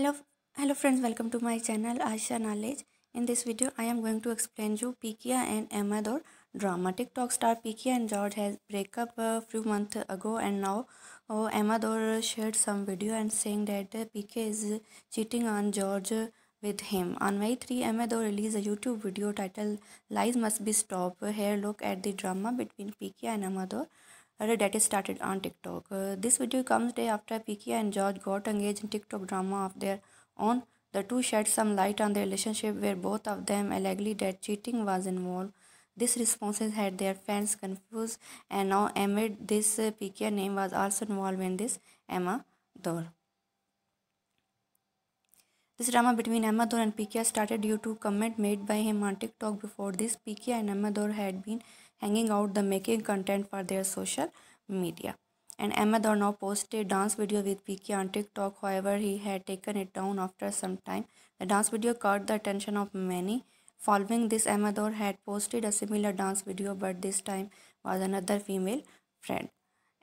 hello hello friends welcome to my channel asha knowledge in this video i am going to explain you pikia and amador drama tiktok star pikia and george has break up a few months ago and now oh, amador shared some video and saying that uh, pikia is cheating on george with him on may 3 amador released a youtube video titled lies must be stopped here look at the drama between pikia and amador that is started on TikTok. Uh, this video comes day after Pikia and George got engaged in TikTok drama of their own. The two shed some light on their relationship where both of them allegedly that cheating was involved. This responses had their fans confused and now amid this uh, name was also involved in this Emma door. This drama between Amador and Pikia started due to comment made by him on TikTok before this. Pikia and Amador had been hanging out the making content for their social media. And Amador now posted dance video with Pikia on TikTok. However, he had taken it down after some time. The dance video caught the attention of many. Following this, Amador had posted a similar dance video but this time was another female friend.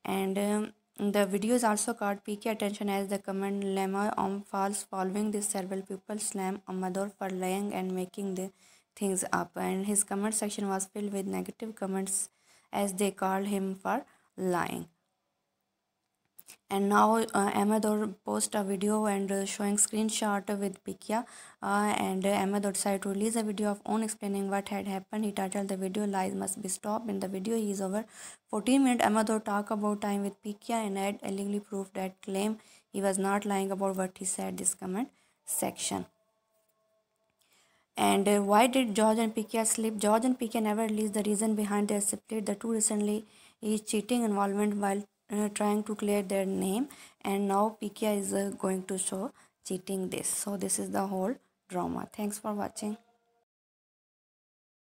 And... Um, the videos also caught PK attention as the comment lemma on um, falls. Following this, several people slam Amador for lying and making the things up. And his comment section was filled with negative comments as they called him for lying and now uh, Ahmed post a video and uh, showing screenshot with Pikia uh, and uh, Ahmed decided to release a video of own explaining what had happened. He titled the video Lies Must Be Stopped. In the video he is over 14 minutes. Ahmed talk about time with Pikia and had allegedly proved that claim he was not lying about what he said this comment section. And uh, why did George and Pikia slip? George and Pikia never released the reason behind their split. The two recently is cheating involvement while uh, trying to clear their name and now Pikia is uh, going to show cheating this so this is the whole drama thanks for watching